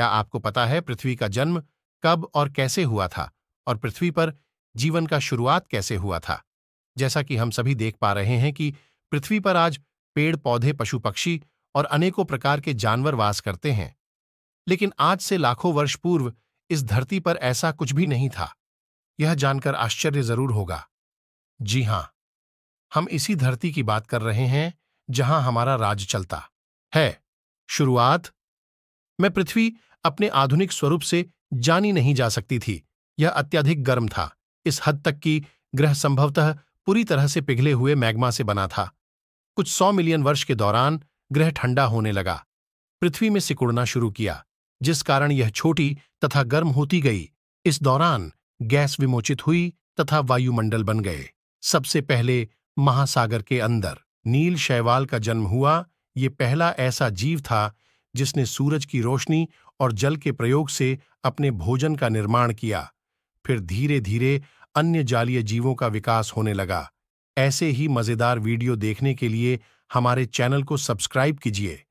क्या आपको पता है पृथ्वी का जन्म कब और कैसे हुआ था और पृथ्वी पर जीवन का शुरुआत कैसे हुआ था जैसा कि हम सभी देख पा रहे हैं कि पृथ्वी पर आज पेड़ पौधे पशु पक्षी और अनेकों प्रकार के जानवर वास करते हैं लेकिन आज से लाखों वर्ष पूर्व इस धरती पर ऐसा कुछ भी नहीं था यह जानकर आश्चर्य जरूर होगा जी हां हम इसी धरती की बात कर रहे हैं जहां हमारा राज चलता है शुरुआत मैं पृथ्वी अपने आधुनिक स्वरूप से जानी नहीं जा सकती थी यह अत्यधिक गर्म था इस हद तक कि ग्रह संभवतः पूरी तरह से पिघले हुए मैग्मा से बना था कुछ सौ मिलियन वर्ष के दौरान ग्रह ठंडा होने लगा पृथ्वी में सिकुड़ना शुरू किया जिस कारण यह छोटी तथा गर्म होती गई इस दौरान गैस विमोचित हुई तथा वायुमंडल बन गए सबसे पहले महासागर के अंदर नील शैवाल का जन्म हुआ ये पहला ऐसा जीव था जिसने सूरज की रोशनी और जल के प्रयोग से अपने भोजन का निर्माण किया फिर धीरे धीरे अन्य जालीय जीवों का विकास होने लगा ऐसे ही मज़ेदार वीडियो देखने के लिए हमारे चैनल को सब्सक्राइब कीजिए